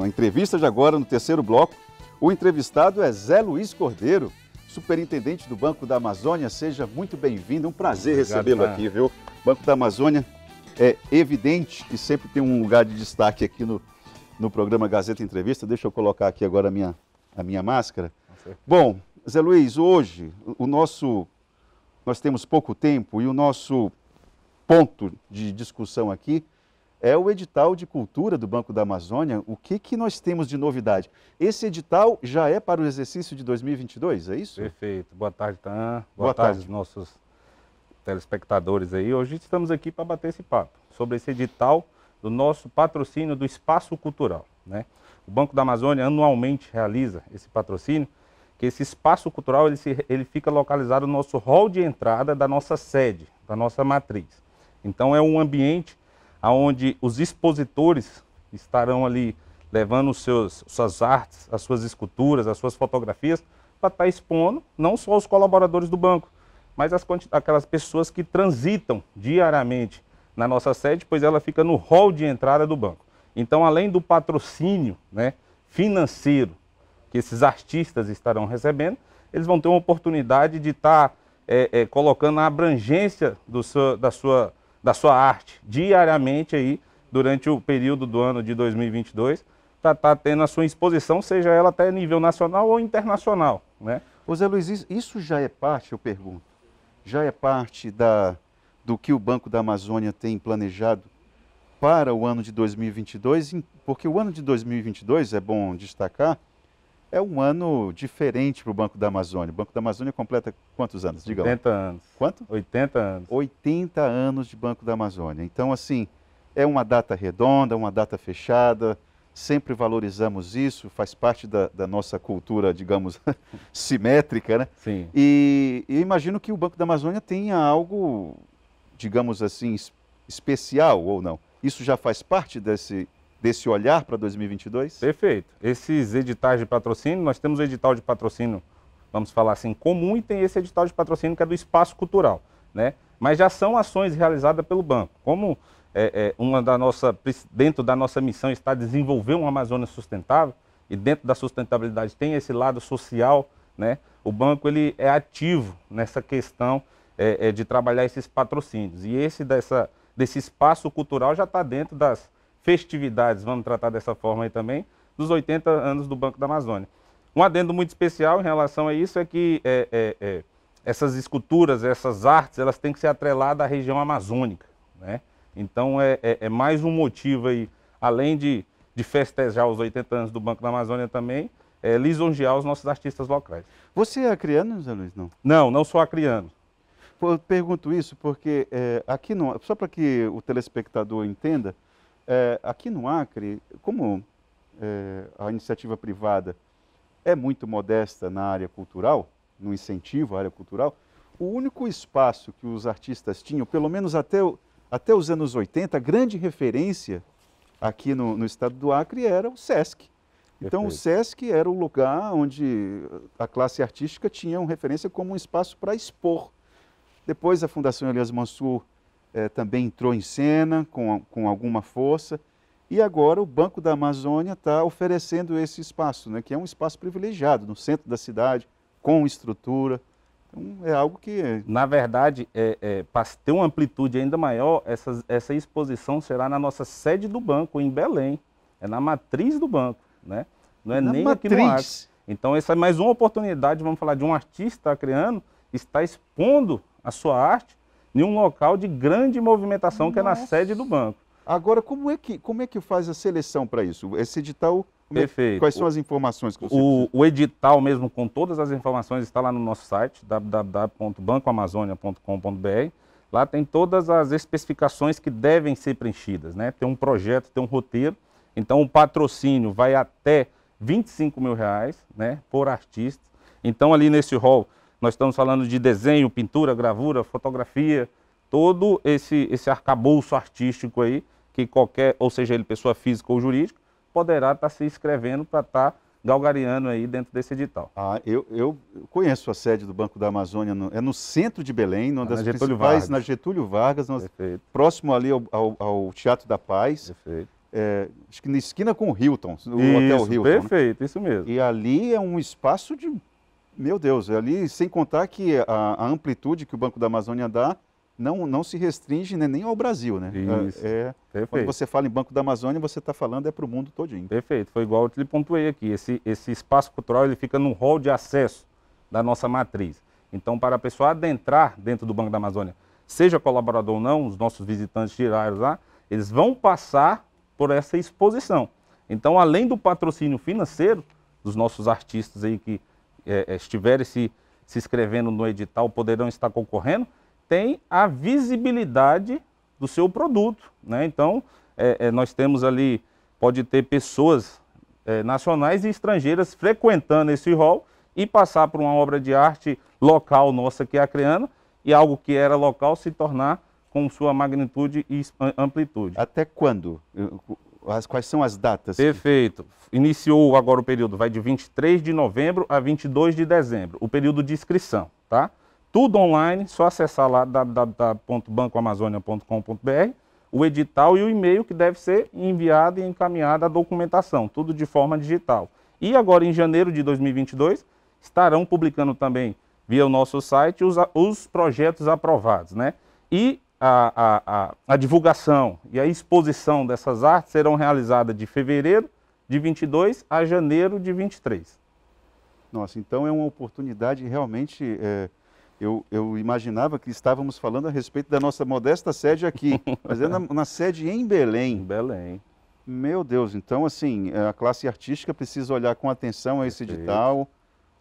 Na entrevista de agora, no terceiro bloco, o entrevistado é Zé Luiz Cordeiro, superintendente do Banco da Amazônia. Seja muito bem-vindo, é um prazer recebê-lo aqui, viu? Banco da Amazônia é evidente que sempre tem um lugar de destaque aqui no, no programa Gazeta Entrevista. Deixa eu colocar aqui agora a minha, a minha máscara. Bom, Zé Luiz, hoje o nosso nós temos pouco tempo e o nosso ponto de discussão aqui é o edital de cultura do Banco da Amazônia. O que, que nós temos de novidade? Esse edital já é para o exercício de 2022, é isso? Perfeito. Boa tarde, Tan. Boa, Boa tarde, tarde, nossos telespectadores aí. Hoje estamos aqui para bater esse papo sobre esse edital do nosso patrocínio do espaço cultural. Né? O Banco da Amazônia anualmente realiza esse patrocínio, que esse espaço cultural ele, se, ele fica localizado no nosso hall de entrada da nossa sede, da nossa matriz. Então é um ambiente onde os expositores estarão ali levando seus, suas artes, as suas esculturas, as suas fotografias, para estar tá expondo não só os colaboradores do banco, mas as, aquelas pessoas que transitam diariamente na nossa sede, pois ela fica no hall de entrada do banco. Então, além do patrocínio né, financeiro que esses artistas estarão recebendo, eles vão ter uma oportunidade de estar é, é, colocando a abrangência do seu, da sua da sua arte diariamente aí durante o período do ano de 2022 está tá tendo a sua exposição, seja ela até nível nacional ou internacional, né? Ô Zé Luiz, isso já é parte, eu pergunto, já é parte da, do que o Banco da Amazônia tem planejado para o ano de 2022, porque o ano de 2022, é bom destacar, é um ano diferente para o Banco da Amazônia. O Banco da Amazônia completa quantos anos? Diga 80 lá. anos. Quanto? 80 anos. 80 anos de Banco da Amazônia. Então, assim, é uma data redonda, uma data fechada, sempre valorizamos isso, faz parte da, da nossa cultura, digamos, simétrica, né? Sim. E, e imagino que o Banco da Amazônia tenha algo, digamos assim, especial ou não. Isso já faz parte desse desse olhar para 2022? Perfeito. Esses editais de patrocínio, nós temos o edital de patrocínio, vamos falar assim, comum e tem esse edital de patrocínio que é do espaço cultural, né? Mas já são ações realizadas pelo banco. Como é, é, uma da nossa dentro da nossa missão está desenvolver uma Amazônia sustentável e dentro da sustentabilidade tem esse lado social, né? O banco ele é ativo nessa questão é, é de trabalhar esses patrocínios e esse dessa desse espaço cultural já está dentro das festividades, vamos tratar dessa forma aí também, dos 80 anos do Banco da Amazônia. Um adendo muito especial em relação a isso é que é, é, é, essas esculturas, essas artes, elas têm que ser atreladas à região amazônica. Né? Então é, é, é mais um motivo aí, além de, de festejar os 80 anos do Banco da Amazônia também, é, lisonjear os nossos artistas locais. Você é acriano, Zé Luiz? Não, não, não sou acriano. Eu pergunto isso porque é, aqui não, só para que o telespectador entenda, é, aqui no Acre, como é, a iniciativa privada é muito modesta na área cultural, no incentivo à área cultural, o único espaço que os artistas tinham, pelo menos até, até os anos 80, a grande referência aqui no, no estado do Acre era o SESC. Então, Perfeito. o SESC era o lugar onde a classe artística tinha uma referência como um espaço para expor. Depois, a Fundação Elias Mansur eh, também entrou em cena com, com alguma força. E agora o Banco da Amazônia está oferecendo esse espaço, né, que é um espaço privilegiado, no centro da cidade, com estrutura. Então, é algo que. É na verdade, é, é, para ter uma amplitude ainda maior, essa, essa exposição será na nossa sede do banco, em Belém. É na matriz do banco, né? Não é na nem matriz. aqui no Acre. Então, essa é mais uma oportunidade, vamos falar, de um artista criando, está expondo a sua arte em um local de grande movimentação, Nossa. que é na sede do banco. Agora, como é que, como é que faz a seleção para isso? Esse edital. É Perfeito. quais são as informações que você o, o edital mesmo, com todas as informações, está lá no nosso site, www.bancoamazonia.com.br. Lá tem todas as especificações que devem ser preenchidas, né? Tem um projeto, tem um roteiro. Então, o patrocínio vai até 25 mil reais, né, por artista. Então, ali nesse rol, nós estamos falando de desenho, pintura, gravura, fotografia, todo esse, esse arcabouço artístico aí, que qualquer, ou seja ele pessoa física ou jurídica, poderá estar tá se inscrevendo para estar tá galgariano aí dentro desse edital. Ah, eu, eu conheço a sede do Banco da Amazônia, no, é no centro de Belém, numa ah, das na Getúlio Vargas. na Getúlio Vargas, nós, próximo ali ao, ao, ao, Teatro da Paz. É, acho que na esquina com o Hilton, o isso, Hotel Hilton. Né? Perfeito, né? isso mesmo. E ali é um espaço de meu Deus, ali, sem contar que a, a amplitude que o Banco da Amazônia dá não, não se restringe né, nem ao Brasil, né? É, Isso. É, Quando você fala em Banco da Amazônia, você está falando é para o mundo todinho. Perfeito. Foi igual eu te pontuei aqui. Esse, esse espaço cultural ele fica no hall de acesso da nossa matriz. Então, para a pessoa adentrar dentro do Banco da Amazônia, seja colaborador ou não, os nossos visitantes diários lá, eles vão passar por essa exposição. Então, além do patrocínio financeiro dos nossos artistas aí que é, é, estiverem se, se inscrevendo no edital poderão estar concorrendo, tem a visibilidade do seu produto. Né? Então, é, é, nós temos ali, pode ter pessoas é, nacionais e estrangeiras frequentando esse hall e passar por uma obra de arte local nossa, que é a Creana, e algo que era local se tornar com sua magnitude e amplitude. Até quando? quais são as datas? Perfeito. Iniciou agora o período, vai de 23 de novembro a 22 de dezembro, o período de inscrição, tá? Tudo online, só acessar lá www.bancoamazonia.com.br, o edital e o e-mail que deve ser enviado e encaminhada a documentação, tudo de forma digital. E agora em janeiro de 2022 estarão publicando também via o nosso site os, os projetos aprovados, né? E a, a, a, divulgação e a exposição dessas artes serão realizadas de fevereiro de 22 a janeiro de 23. Nossa, então é uma oportunidade realmente. É, eu, eu, imaginava que estávamos falando a respeito da nossa modesta sede aqui, mas é na, na sede em Belém. Em Belém. Meu Deus, então assim, eh, a classe artística precisa olhar com atenção a esse Perfeito. edital,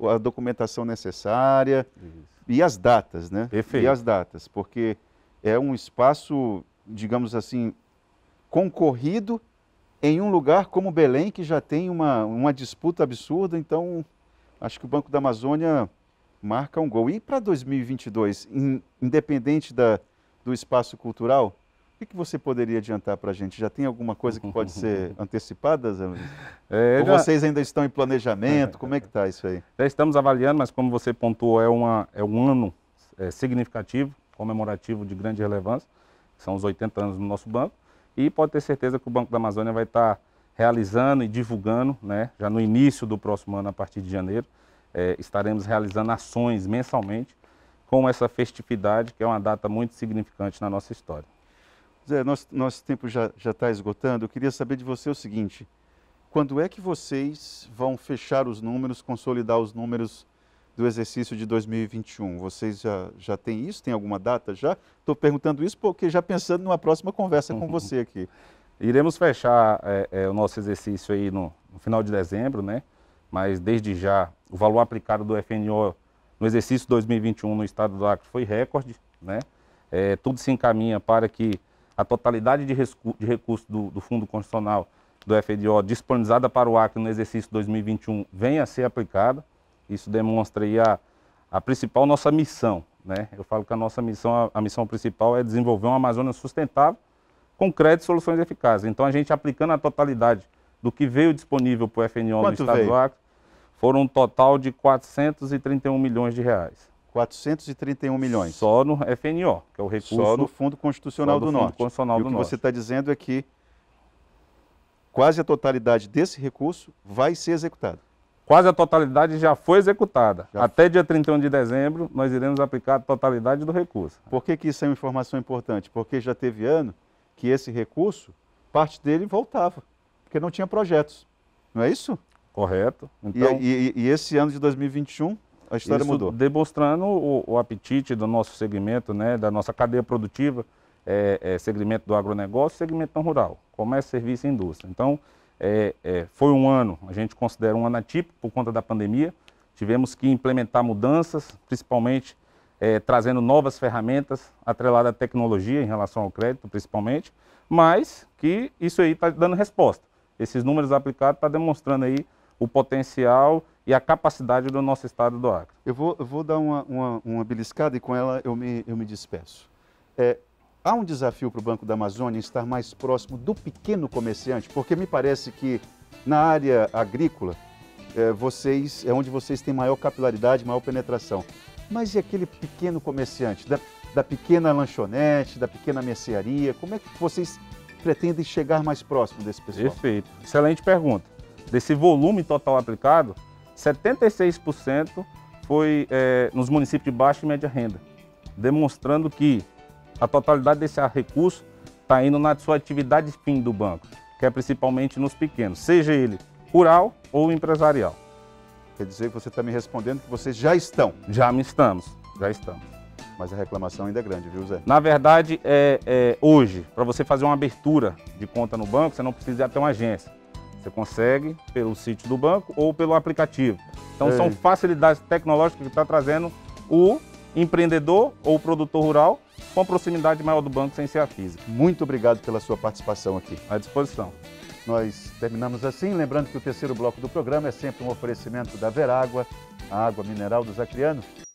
a documentação necessária Isso. e as datas, né? Perfeito. E as datas, porque é um espaço, digamos assim, concorrido em um lugar como Belém, que já tem uma, uma disputa absurda. Então, acho que o Banco da Amazônia marca um gol. E para 2022, in, independente da, do espaço cultural, o que, você poderia adiantar para a gente? Já tem alguma coisa que pode ser antecipada, Zé Luiz? É, Ou já... vocês ainda estão em planejamento? Como é que está isso aí? Já estamos avaliando, mas como você pontuou, é, uma, é um ano é, significativo comemorativo de grande relevância, que são os 80 anos do nosso banco, e pode ter certeza que o Banco da Amazônia vai estar realizando e divulgando, né, já no início do próximo ano, a partir de janeiro, é, estaremos realizando ações mensalmente com essa festividade, que é uma data muito significante na nossa história. Zé, nosso, nosso tempo já está esgotando. Eu queria saber de você o seguinte: quando é que vocês vão fechar os números, consolidar os números do exercício de 2021. Vocês já, já têm isso? Tem alguma data já? Estou perguntando isso porque já pensando numa próxima conversa com você aqui. Iremos fechar é, é, o nosso exercício aí no, no, final de dezembro, né? Mas desde já, o valor aplicado do FNO no exercício 2021 no estado do Acre foi recorde, né? É, tudo se encaminha para que a totalidade de, de recursos do, do Fundo Constitucional do FNO disponibilizada para o Acre no exercício 2021 venha a ser aplicada. Isso aí a principal nossa missão. Né? Eu falo que a nossa missão, a, missão principal é desenvolver uma Amazônia sustentável, crédito e soluções eficazes. Então a gente aplicando a totalidade do que veio disponível para o FNO Quanto no Estado veio? do Acre, foram um total de 431 milhões de reais. 431 milhões. Só no FNO, que é o recurso. Só no Fundo Constitucional do, do Fundo Norte. Constitucional e do o que Norte. você está dizendo é que quase a totalidade desse recurso vai ser executada quase a totalidade já foi executada. Já. Até dia 31 de dezembro, nós iremos aplicar a totalidade do recurso. Por que, que isso é uma informação importante? Porque já teve ano que esse recurso, parte dele voltava, porque não tinha projetos. Não é isso? Correto. Então, e, e, e esse ano de 2021, a história isso mudou. demonstrando o, o, apetite do nosso segmento, né, da nossa cadeia produtiva, é, é, segmento do agronegócio, segmento não rural, comércio, é serviço e indústria. Então, é, é, foi um ano, a gente considera um ano atípico por conta da pandemia. Tivemos que implementar mudanças, principalmente é, trazendo novas ferramentas atreladas à tecnologia em relação ao crédito, principalmente, mas que isso aí está dando resposta. Esses números aplicados estão tá demonstrando aí o potencial e a capacidade do nosso estado do Acre. Eu vou, eu vou dar uma, uma, uma beliscada e com ela eu me, eu me despeço. É, há um desafio para o Banco da Amazônia estar mais próximo do pequeno comerciante, porque me parece que na área agrícola é, vocês é onde vocês têm maior capilaridade, maior penetração. Mas e aquele pequeno comerciante, da, da pequena lanchonete, da pequena mercearia? Como é que vocês pretendem chegar mais próximo desse pessoal? Perfeito. Excelente pergunta. Desse volume total aplicado, 76% foi é, nos municípios de baixa e média renda, demonstrando que a totalidade desse recurso está indo na sua atividade fim do banco, que é principalmente nos pequenos, seja ele rural ou empresarial. Quer dizer que você está me respondendo que vocês já estão? Já estamos, já estamos. Mas a reclamação ainda é grande, viu, Zé? Na verdade, é, é hoje, para você fazer uma abertura de conta no banco, você não precisa ir até uma agência. Você consegue pelo sítio do banco ou pelo aplicativo. Então, Ei. são facilidades tecnológicas que está trazendo o empreendedor ou o produtor rural com a proximidade maior do banco sem ser a física. Muito obrigado pela sua participação aqui. À disposição. Nós terminamos assim, lembrando que o terceiro bloco do programa é sempre um oferecimento da Verágua, a água mineral dos acrianos.